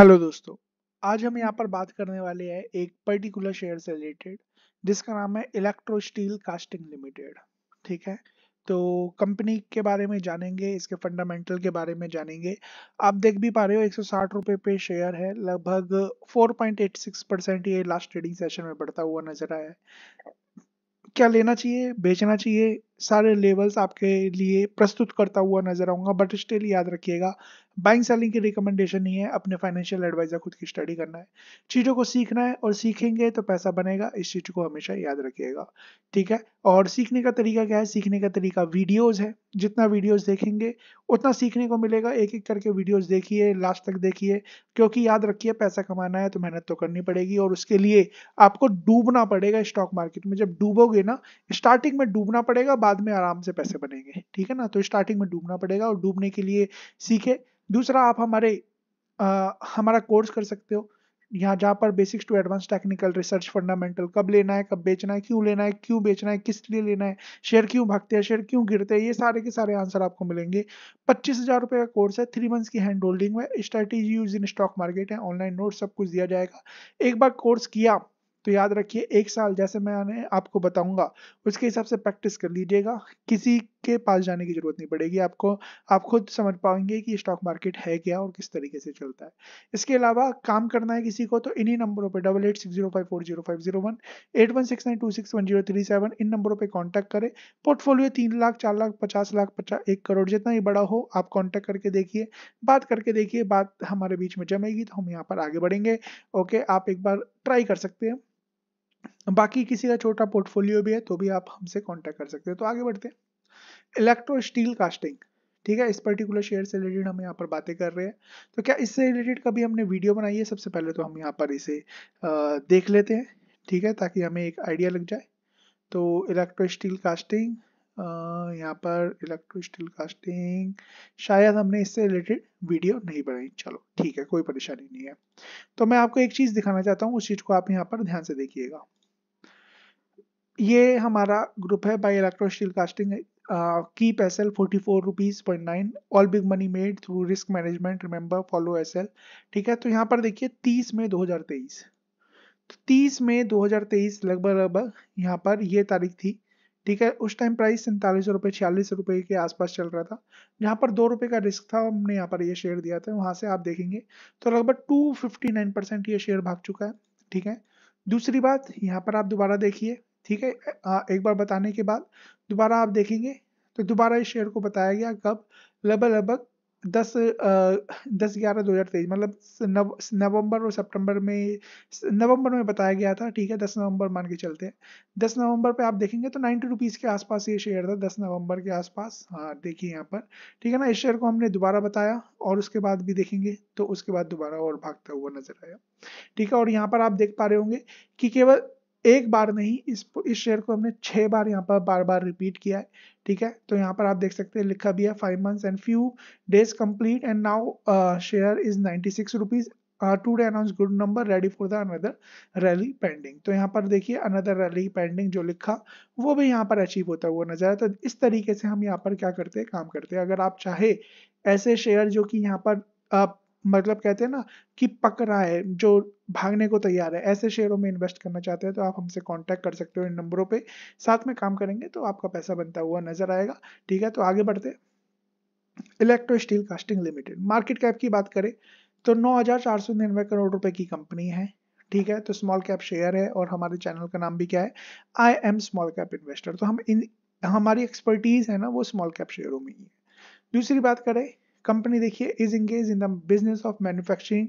hello दोस्तों आज हम यहाँ पर बात करने वाले हैं एक पर्टिकुलर शेयर से रिलेटेड जिसका नाम है इलेक्ट्रो स्टील कास्टिंग लिमिटेड ठीक है तो कंपनी के बारे में जानेंगे इसके फंडामेंटल के बारे में जानेंगे आप देख भी पा रहे हो एक सौ पे शेयर है लगभग 4.86 परसेंट ये लास्ट ट्रेडिंग सेशन में बढ़ता हुआ नजर आया है क्या लेना चाहिए बेचना चाहिए सारे लेवल्स आपके लिए प्रस्तुत करता हुआ नजर आऊंगा बट स्टिल याद रखिएगा बैंक सेलिंग की रिकमेंडेशन नहीं है अपने फाइनेंशियल एडवाइजर खुद की स्टडी करना है चीज़ों को सीखना है और सीखेंगे तो पैसा बनेगा इस चीज़ को हमेशा याद रखिएगा ठीक है और सीखने का तरीका क्या है सीखने का तरीका वीडियोज है जितना वीडियोज देखेंगे उतना सीखने को मिलेगा एक एक करके वीडियोज देखिए लास्ट तक देखिए क्योंकि याद रखिए पैसा कमाना है तो मेहनत तो करनी पड़ेगी और उसके लिए आपको डूबना पड़ेगा स्टॉक मार्केट में जब डूबोगे ना स्टार्टिंग में डूबना पड़ेगा बाद में आराम से पैसे बनेंगे ठीक है ना तो स्टार्टिंग में डूबना पड़ेगा और डूबने के लिए सीखे दूसरा आप हमारे आ, हमारा कोर्स कर सकते हो यहाँ जहाँ पर basics to advance technical research fundamental कब लेना है कब बेचना है क्यों लेना है क्यों बेचना है किस लिए लेना है शेयर क्यों भागते हैं शेयर क्यों गिरते हैं ये सारे के सारे आंसर आपको मिलेंगे पच्चीस हज़ार रुपये का कोर्स है थ्री मंथ्स की हैंड होल्डिंग में strategy use in stock market है ऑनलाइन नोट सब कुछ दिया जाएगा एक बार कोर्स किया तो याद रखिए एक साल जैसे मैंने आपको बताऊंगा उसके हिसाब से प्रैक्टिस कर लीजिएगा किसी के पास जाने की जरूरत नहीं पड़ेगी आपको आप खुद समझ पाएंगे कि स्टॉक मार्केट है क्या और किस तरीके से चलता है इसके अलावा काम करना है किसी को तो इन्हीं नंबरों पर double eight six zero five four zero five zero one eight one six nine two six one zero three seven इन नंबरों पर कॉन्टैक्ट करें पोर्टफोलियो तीन लाख चार लाख पचास लाख पचास एक करोड़ जितना ही बड़ा हो आप कॉन्टैक्ट करके देखिए बात करके देखिए बात हमारे बीच में जमेगी तो हम यहाँ पर आगे बढ़ेंगे ओके आप एक बार ट्राई कर सकते हैं बाकी किसी का छोटा पोर्टफोलियो भी है तो भी आप हमसे कॉन्टेक्ट कर सकते हैं तो आगे बढ़ते हैं इलेक्ट्रो स्टील कास्टिंग ठीक है इस पर्टिकुलर शेयर से रिलेटेड हम यहाँ पर बातें कर रहे हैं तो क्या इससे रिलेटेड कभी हमने वीडियो बनाई है सबसे पहले तो हम यहाँ पर इसे देख लेते हैं ठीक है ताकि हमें एक आइडिया लग जाए तो इलेक्ट्रो स्टील कास्टिंग यहाँ पर इलेक्ट्रो स्टील कास्टिंग शायद हमने इससे रिलेटेड वीडियो नहीं बनाई चलो ठीक है कोई परेशानी नहीं है तो मैं आपको एक चीज दिखाना चाहता हूँ उस चीज को आप यहाँ पर ध्यान से देखिएगा ये हमारा ग्रुप है बाई इलेक्ट्रो स्टील कास्टिंग की S forty four rupees point nine all big money made through risk management remember follow S L ठीक है तो यहाँ पर देखिए तीस मई दो हजार तेईस तो तीस मई दो हजार तेईस लगभग लगभग यहाँ पर ये तारीख थी ठीक है उस टाइम प्राइस सैंतालीस रुपये छियालीस रुपये के आसपास चल रहा था जहाँ पर दो रुपये का रिस्क था हमने यहाँ पर ये शेयर दिया था वहाँ से आप देखेंगे तो लगभग टू फिफ्टी नाइन परसेंट ये शेयर भाग चुका है ठीक है दूसरी बात यहाँ पर आप दोबारा देखिए ठीक है एक बार बताने के बाद दोबारा आप देखेंगे तो दोबारा इस शेयर को बताया गया कब लगभग लगभग दस दस ग्यारह दो हज़ार तेईस मतलब नव, नवंबर और सितंबर में नवंबर में बताया गया था ठीक है दस नवंबर मान के चलते हैं दस नवंबर पे आप देखेंगे तो नाइन्टी रुपीज़ के आसपास ये शेयर था दस नवंबर के आसपास हाँ देखिए यहाँ पर ठीक है ना इस शेयर को हमने दोबारा बताया और उसके बाद भी देखेंगे तो उसके बाद दोबारा और भागता हुआ नजर आया ठीक है और यहाँ पर आप देख पा रहे होंगे कि केवल एक बार नहीं इस इस शेयर को हमने छः बार यहाँ पर बार बार रिपीट किया है ठीक है तो यहाँ पर आप देख सकते हैं लिखा भी है five months and few days complete and now share is ninety six rupees today announce good number ready for the another rally pending तो यहाँ पर देखिए अनदर रैली पेंडिंग जो लिखा वो भी यहाँ पर अचीव होता हुआ नजर आया तो इस तरीके से हम यहाँ पर क्या करते हैं काम करते हैं अगर आप चाहे ऐसे शेयर जो कि यहाँ पर आप मतलब कहते हैं ना कि पक रहा है जो भागने को तैयार है ऐसे शेयरों में इन्वेस्ट करना चाहते हैं तो आप हमसे कांटेक्ट कर सकते हो इन नंबरों पे साथ में काम करेंगे तो आपका पैसा बनता हुआ नजर आएगा ठीक है तो आगे बढ़ते Electrosteel casting limited market cap की बात करें तो नौ हजार चार सौ निन्यानवे करोड़ रुपए की कंपनी है ठीक है तो स्मॉल कैप शेयर है और हमारे चैनल का नाम भी क्या है I am small cap investor तो हम इन हमारी एक्सपर्टीज है ना वो स्मॉल कैप शेयरों में ही है दूसरी बात करें कंपनी देखिए is engage in the business of manufacturing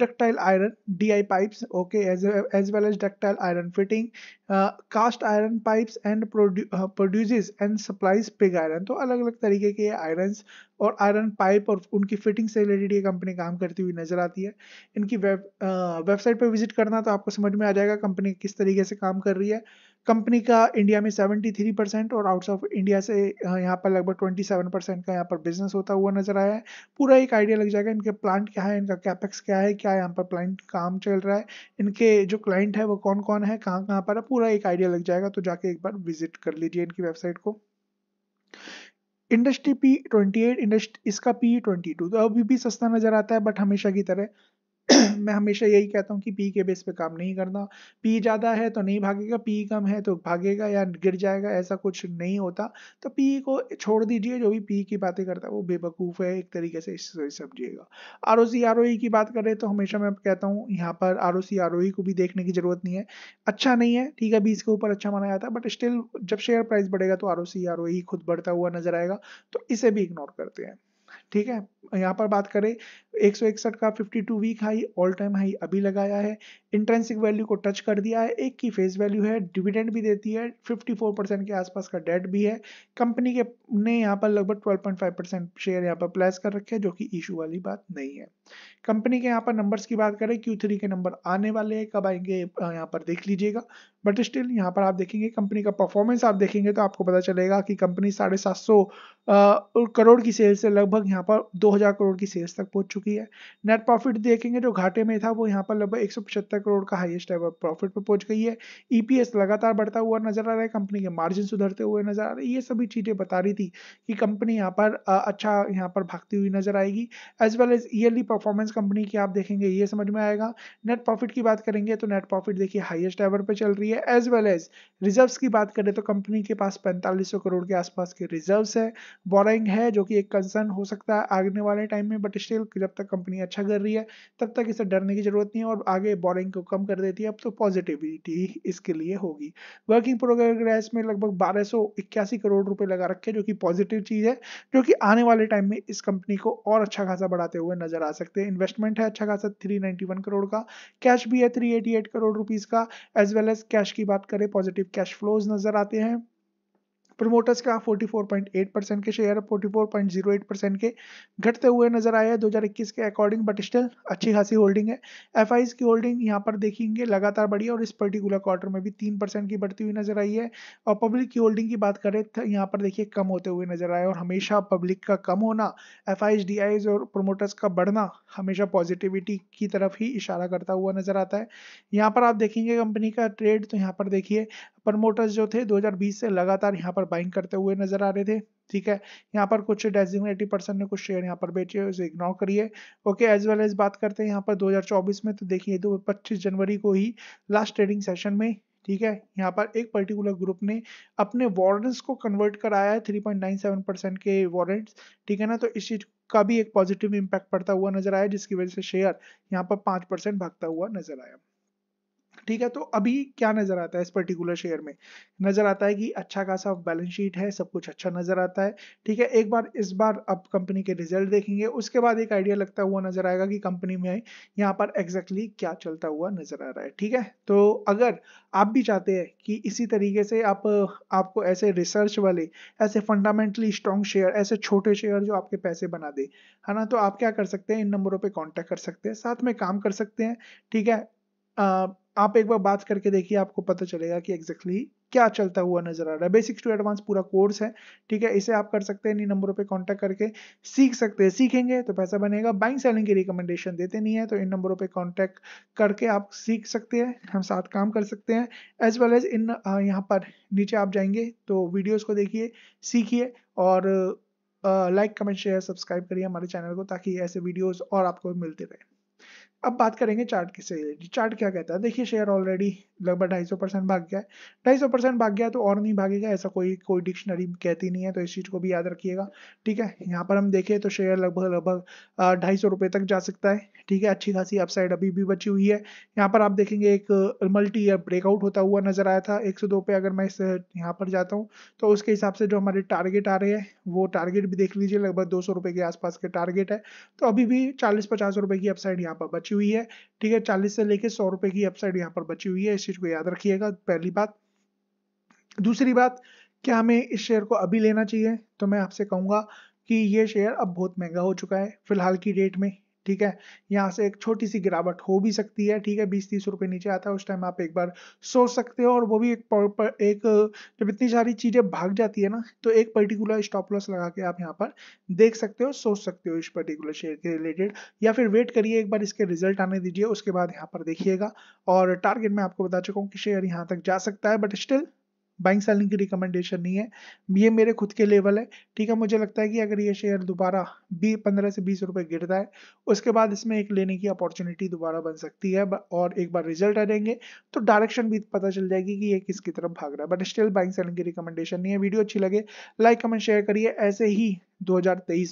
ductile iron DI pipes okay as well as ductile iron fitting cast iron pipes and produces and supplies pig iron तो अलग अलग तरीके के आयरन और आयरन पाइप और उनकी fitting से related ये कंपनी काम करती हुई नजर आती है इनकी वेब वेबसाइट पर विजिट करना तो आपको समझ में आ जाएगा कंपनी किस तरीके से काम कर रही है कंपनी का इंडिया में 73 परसेंट और आउट ऑफ इंडिया से यहाँ पर लगभग 27 परसेंट का यहाँ पर बिजनेस होता हुआ नजर आया है पूरा एक आइडिया लग जाएगा इनके प्लांट क्या है इनका कैपेक्स क्या है क्या यहाँ पर प्लांट काम चल रहा है इनके जो क्लाइंट है वो कौन कौन है कहाँ कहाँ पर है पूरा एक आइडिया लग जाएगा तो जाके एक बार विजिट कर लीजिए इनकी वेबसाइट को industry P twenty eight industry इसका पी ट्वेंटी टू तो अभी भी सस्ता नजर आता है बट हमेशा की तरह मैं हमेशा यही कहता हूँ कि पी के बेस पे काम नहीं करना पी ज़्यादा है तो नहीं भागेगा पी कम है तो भागेगा या गिर जाएगा ऐसा कुछ नहीं होता तो पी को छोड़ दीजिए जो भी पी की बातें करता है वो बेवकूफ़ है एक तरीके से इससे समझिएगा R O C R O ई की बात करें तो हमेशा मैं कहता हूँ यहाँ पर R O C R O ई को भी देखने की ज़रूरत नहीं है अच्छा नहीं है ठीक है बीस के ऊपर अच्छा माना जाता है बट स्टिल जब शेयर प्राइस बढ़ेगा तो R O C R O ई खुद बढ़ता हुआ नजर आएगा तो इसे भी इग्नोर करते हैं ठीक है यहाँ पर बात करें एक का 52 week high all time high अभी लगाया है इंट्रेंसिक वैल्यू को टच कर दिया है एक की फेस वैल्यू है डिविडेंड भी देती है 54 परसेंट के आसपास का डेट भी है कंपनी के ने यहाँ पर लगभग 12.5 परसेंट शेयर यहाँ पर प्लेस कर रखे हैं जो कि इशू वाली बात नहीं है कंपनी के यहाँ पर नंबर्स की बात करें क्यू थ्री के नंबर आने वाले हैं कब आएंगे यहाँ पर देख लीजिएगा बट स्टिल यहाँ पर आप देखेंगे कंपनी का परफॉर्मेंस आप देखेंगे तो आपको पता चलेगा कि कंपनी साढ़े सात सौ करोड़ की सेल्स से लगभग यहाँ पर दो हजार करोड़ की सेल्स तक पहुंच चुकी है नेट प्रॉफिट देखेंगे जो घाटे में था वो यहाँ पर लगभग एक सौ पचहत्तर सत्तर करोड़ का हाईएस्ट एवर प्रॉफिट पर पहुंच गई है ईपीएस e लगातार बढ़ता हुआ नजर आ रहा है कंपनी के मार्जिन सुधरते हुए नजर आ रहे हैं ये सभी चीजें बता रही थी कि कंपनी यहाँ पर अच्छा यहाँ पर भागती हुई नजर आएगी as well as yearly performance company की आप देखेंगे ये समझ में आएगा नेट प्रॉफिट की बात करेंगे तो नेट प्रॉफिट देखिए हाइएस्ट एवर पर चल रही है एज वेल एज रिजर्व की बात करें तो कंपनी के पास पैंतालीस करोड़ के आसपास के रिजर्व है बोरिंग है जो कि एक कंसर्न हो सकता है आगने वाले टाइम में बट स्टिल जब तक कंपनी अच्छा कर रही है तब तक इसे डरने की जरूरत नहीं है और आगे बोरिंग ड्राइंग को कम कर देती है अब तो पॉजिटिविटी इसके लिए होगी वर्किंग प्रोग्रेस में लगभग बारह करोड़ रुपए लगा रखे जो कि पॉजिटिव चीज़ है जो कि आने वाले टाइम में इस कंपनी को और अच्छा खासा बढ़ाते हुए नजर आ सकते हैं इन्वेस्टमेंट है अच्छा खासा थ्री करोड़ का कैश भी है थ्री करोड़ रुपीज़ का एज वेल एज कैश की बात करें पॉजिटिव कैश फ्लोज नजर आते हैं प्रमोटर्स का 44.8 परसेंट के शेयर 44.08 परसेंट के घटते हुए नजर आए हैं 2021 के अकॉर्डिंग बट स्टिल अच्छी खासी होल्डिंग है एफ की होल्डिंग यहाँ पर देखेंगे लगातार बढ़ी है और इस पर्टिकुलर क्वार्टर में भी तीन परसेंट की बढ़ती हुई नजर आई है और पब्लिक की होल्डिंग की बात करें तो यहाँ पर देखिए कम होते हुए नजर आए और हमेशा पब्लिक का कम होना एफ आई और प्रोमोटर्स का बढ़ना हमेशा पॉजिटिविटी की तरफ ही इशारा करता हुआ नजर आता है यहाँ पर आप देखेंगे कंपनी का ट्रेड तो यहाँ पर देखिए प्रमोटर्स जो थे 2020 से लगातार यहाँ पर बाइंग करते हुए नजर आ रहे थे ठीक है यहाँ पर कुछ डेजिग्नेटेड पर्सन ने कुछ शेयर यहाँ पर बेचे उसे इग्नोर करिए ओके एज वेल एज बात करते हैं यहाँ पर 2024 में तो देखिए तो पच्चीस जनवरी को ही लास्ट ट्रेडिंग सेशन में ठीक है यहाँ पर एक पर्टिकुलर ग्रुप ने अपने वारंट्स को कन्वर्ट कराया है 3.97 परसेंट के वारंट्स ठीक है ना तो इस चीज का भी एक पॉजिटिव इम्पैक्ट पड़ता हुआ नजर आया जिसकी वजह से शेयर यहाँ पर पाँच परसेंट भागता हुआ नजर आया ठीक है तो अभी क्या नजर आता है इस पर्टिकुलर शेयर में नजर आता है कि अच्छा खासा बैलेंस शीट है सब कुछ अच्छा नजर आता है ठीक है एक बार इस बार अब कंपनी के रिजल्ट देखेंगे उसके बाद एक आइडिया लगता हुआ नजर आएगा कि कंपनी में यहाँ पर एग्जैक्टली exactly क्या चलता हुआ नजर आ रहा है ठीक है तो अगर आप भी चाहते हैं कि इसी तरीके से आप आपको ऐसे रिसर्च वाले ऐसे फंडामेंटली स्ट्रॉन्ग शेयर ऐसे छोटे शेयर जो आपके पैसे बना दे है ना तो आप क्या कर सकते हैं इन नंबरों पर कॉन्टेक्ट कर सकते हैं साथ में काम कर सकते हैं ठीक है आ, आप एक बार बात करके देखिए आपको पता चलेगा कि एग्जैक्टली exactly क्या चलता हुआ नजर आ रहा है बेसिक्स टू एडवांस पूरा कोर्स है ठीक है इसे आप कर सकते हैं इन नंबरों पे कांटेक्ट करके सीख सकते हैं सीखेंगे तो पैसा बनेगा बाइंग सेलिंग की रिकमेंडेशन देते नहीं है तो इन नंबरों पे कांटेक्ट करके आप सीख सकते हैं हम साथ काम कर सकते हैं एज वेल एज इन यहाँ पर नीचे आप जाएंगे तो वीडियोज़ को देखिए सीखिए और लाइक कमेंट शेयर सब्सक्राइब करिए हमारे चैनल को ताकि ऐसे वीडियोज़ और आपको मिलते रहे अब बात करेंगे चार्ट की से चार्ट क्या कहता है देखिए शेयर ऑलरेडी लगभग ढाई सौ परसेंट भाग गया है ढाई सौ परसेंट भाग गया तो और नहीं भागेगा ऐसा कोई कोई डिक्शनरी कहती नहीं है तो इस चीज़ को भी याद रखिएगा ठीक है यहाँ पर हम देखें तो शेयर लगभग लगभग ढाई सौ रुपये तक जा सकता है ठीक है अच्छी खासी अपसाइड अभी भी बची हुई है यहाँ पर आप देखेंगे एक मल्टी ईयर ब्रेकआउट होता हुआ नजर आया था एक सौ दो पे अगर मैं इस यहाँ पर जाता हूँ तो उसके हिसाब से जो हमारे टारगेट आ रहे हैं वो टारगेट भी देख लीजिए लगभग दो सौ रुपये के आसपास के टारगेट है तो अभी भी चालीस पचास रुपये की अपसाइड यहाँ पर बची बची हुई है ठीक है चालीस से लेके सौ रुपए की अपसाइड यहाँ पर बची हुई है इस चीज को याद रखिएगा पहली बात दूसरी बात क्या हमें इस शेयर को अभी लेना चाहिए तो मैं आपसे कहूंगा कि ये शेयर अब बहुत महंगा हो चुका है फिलहाल की डेट में ठीक है यहाँ से एक छोटी सी गिरावट हो भी सकती है ठीक है बीस तीस रुपए नीचे आता है उस टाइम आप एक बार सोच सकते हो और वो भी एक पर, एक जब इतनी सारी चीजें भाग जाती है ना तो एक पर्टिकुलर स्टॉप लॉस लगा के आप यहाँ पर देख सकते हो सोच सकते हो इस पर्टिकुलर शेयर के रिलेटेड या फिर वेट करिए एक बार इसके रिजल्ट आने दीजिए उसके बाद यहाँ पर देखिएगा और टारगेट में आपको बता चुका हूँ कि शेयर यहाँ तक जा सकता है बट स्टिल बाइंग सेलिंग की रिकमेंडेशन नहीं है ये मेरे खुद के लेवल है ठीक है मुझे लगता है कि अगर ये शेयर दोबारा बी पंद्रह से बीस रुपए गिरता है उसके बाद इसमें एक लेने की अपॉर्चुनिटी दोबारा बन सकती है और एक बार रिजल्ट आ जाएंगे तो डायरेक्शन भी पता चल जाएगी कि ये किसकी तरफ भाग रहा है बट स्टिल बाइंग सेलिंग की रिकमेंडेशन नहीं है वीडियो अच्छी लगे लाइक कमेंट शेयर करिए ऐसे ही दो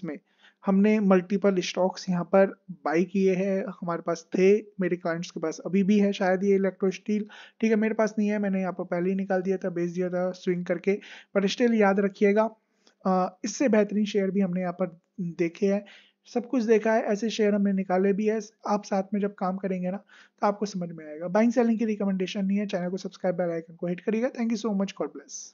में हमने मल्टीपल स्टॉक्स यहाँ पर बाई किए हैं हमारे पास थे मेरे क्लाइंट्स के पास अभी भी है शायद ये इलेक्ट्रो स्टील ठीक है मेरे पास नहीं है मैंने यहाँ पर पहले ही निकाल दिया था बेच दिया था स्विंग करके पर स्टिल याद रखिएगा इससे बेहतरीन शेयर भी हमने यहाँ पर देखे हैं सब कुछ देखा है ऐसे शेयर हमने निकाले भी है आप साथ में जब काम करेंगे ना तो आपको समझ में आएगा बाइंग सेलिंग की रिकमेंडेशन नहीं है चैनल को सब्सक्राइब बेल आइकन को हिट करिएगा thank you so much God bless